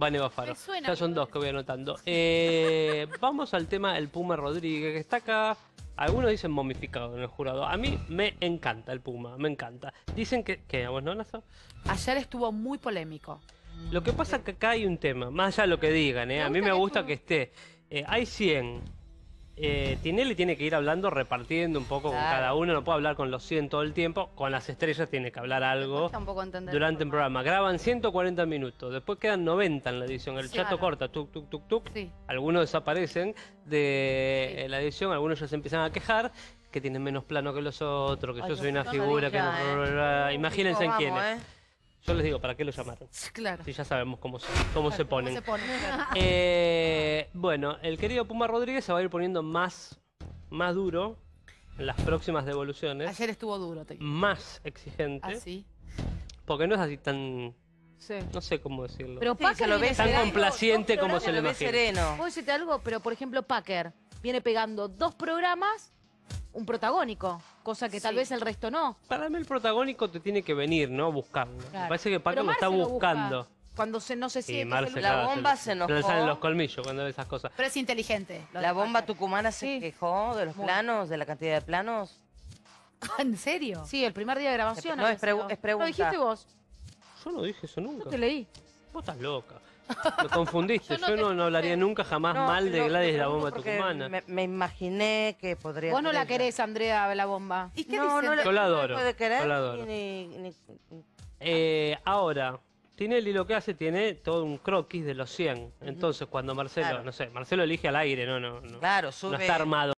Vane Bafaro. ya son dos que voy anotando. Eh, vamos al tema del Puma Rodríguez, que está acá. Algunos dicen momificado en el jurado. A mí me encanta el Puma, me encanta. Dicen que. ¿Qué? ¿Vos no, Nazo? Ayer estuvo muy polémico. Lo que pasa es que acá hay un tema, más allá de lo que digan, ¿eh? A mí me gusta que esté. Eh, hay 100 eh, Tinelli tiene que ir hablando, repartiendo un poco con cada uno, no puede hablar con los 100 todo el tiempo, con las estrellas tiene que hablar algo durante el programa. Graban 140 minutos, después quedan 90 en la edición, el chato corta, tuk, tuk, tuk, tuk, algunos desaparecen de eh, la edición, algunos ya se empiezan a quejar que tienen menos plano que los otros, que yo soy una figura, que... No, eh. Imagínense en quiénes. Eh. Yo les digo, ¿para qué lo llamaron? Claro. Si ya sabemos cómo se, cómo se ponen. Eh, bueno, el querido Puma Rodríguez se va a ir poniendo más, más duro en las próximas devoluciones. Ayer estuvo duro, te digo. Más exigente. Así. Ah, Porque no es así tan No sé cómo decirlo. Pero Packer lo ve tan complaciente como se lo imagina. Sereno. Puedo decirte algo, pero por ejemplo, Packer viene pegando dos programas un protagónico, cosa que tal vez el resto no. Para mí el protagónico te tiene que venir, ¿no? Buscarlo. parece que Paco lo está buscando. Cuando se, no se siente la bomba se, enojó. Se le salen los colmillos cuando ves esas cosas. Pero es inteligente. La bomba tucumana se quejó de los planos, de la cantidad de planos. ¿En serio? Sí, el primer día de grabación. No, es pregunta. Lo dijiste vos. Yo no dije eso nunca. Yo te leí. Vos estás loca. Lo confundiste. yo no, hablaría nunca jamás mal de Gladys la bomba tucumana. Me, imaginé que podría. Vos no la querés, Andrea, la bomba. no, no la, yo adoro. querer, eh, ahora, Tinelli lo que hace tiene todo un croquis de los 100. Entonces, cuando Marcelo, no sé, Marcelo elige al aire, no, no, no. Claro, sube. No está armado.